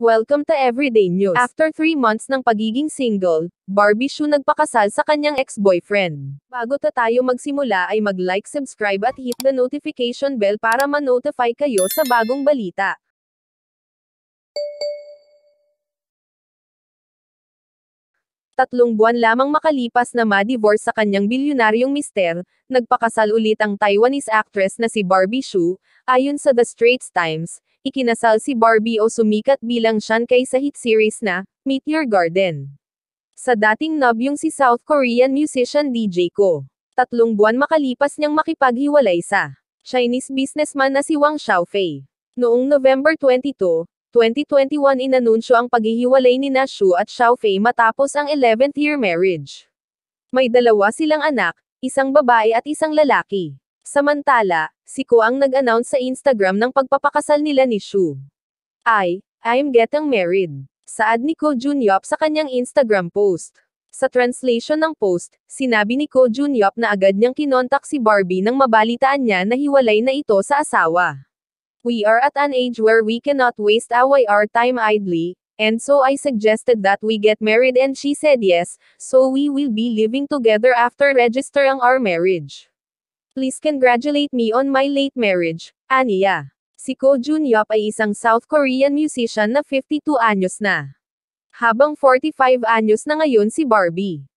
Welcome to Everyday News. After three months ng pagiging single, Barbie Shu nagpakasal sa kanyang ex-boyfriend. Bago ta tayo magsimula ay mag-like, subscribe at hit the notification bell para ma-notify kayo sa bagong balita. Tatlong buwan lamang makalipas na ma-divorce sa kanyang bilyonaryong mister, nagpakasal ulit ang Taiwanese actress na si Barbie Shu, ayon sa The Straits Times, ikinasal si Barbie o sumikat bilang Shan kay sa hit series na Meet Your Garden. Sa dating nobyong si South Korean musician DJ Ko. Tatlong buwan makalipas niyang makipaghiwalay sa Chinese businessman na si Wang Xiaofei. Noong November 22, 2021 inanunsyo ang paghihiwalay ni na Shu at Xiaofei matapos ang 11th year marriage. May dalawa silang anak, isang babae at isang lalaki. Samantala, si Ko ang nag-announce sa Instagram ng pagpapakasal nila ni Shu. I, I'm getting married. Saad ni Ko Jun Yop sa kanyang Instagram post. Sa translation ng post, sinabi ni Ko Jun Yop na agad niyang kinontak si Barbie nang mabalitaan niya na hiwalay na ito sa asawa. We are at an age where we cannot waste away our time idly, and so I suggested that we get married and she said yes, so we will be living together after registering our marriage please congratulate me on my late marriage, aniya. Si Ko Jun Yop ay isang South Korean musician na 52 anyos na. Habang 45 anyos na ngayon si Barbie.